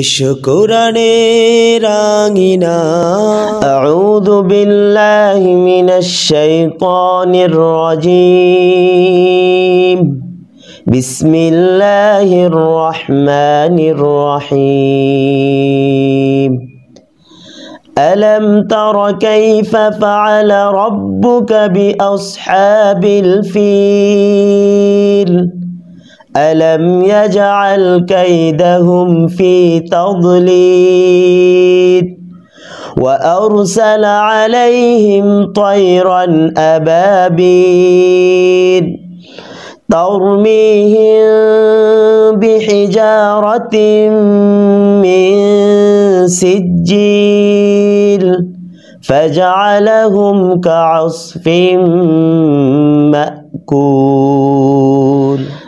شكرني رانينا أعوذ بالله من الشيطان الرجيم بسم الله الرحمن الرحيم ألم تر كيف فعل ربك بأصحاب الفيل؟ ألم يجعل كيدهم في تضليل وأرسل عليهم طيرا أبابيل ترميهم بحجارة من سجيل فجعلهم كعصف مأكول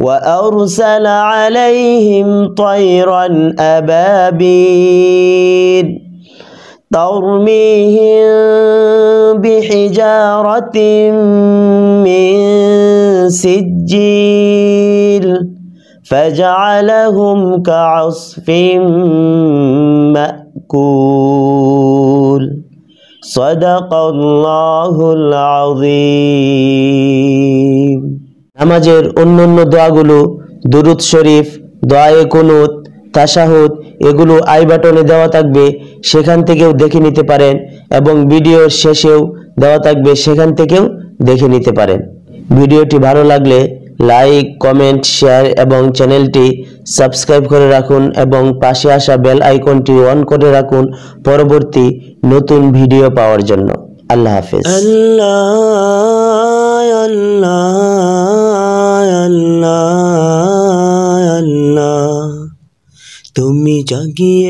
وأرسل عليهم طيرا أبابيل ترميهم بحجارة من سجيل فجعلهم كعصف مأكول صدق الله العظيم নামাজের অন্য দোয়াগুলো দুরুদ শরীফ দোয়ায়ে কুনুত তাসাহুদ এগুলো আই বাটনে দেওয়া থাকবে সেখান থেকেও দেখে নিতে পারেন এবং ভিডিওর শেষেও দেওয়া থাকবে সেখান থেকেও দেখে নিতে পারেন ভিডিওটি ভালো লাগলে লাইক কমেন্ট শেয়ার এবং চ্যানেলটি সাবস্ক্রাইব করে রাখুন এবং পাশে আসা বেল আইকনটি অন করে রাখুন পরবর্তী নতুন ভিডিও পাওয়ার জন্য আল্লাহ হাফেজ আল্লাহ আল্লাহ না তুমি জাগিয়ে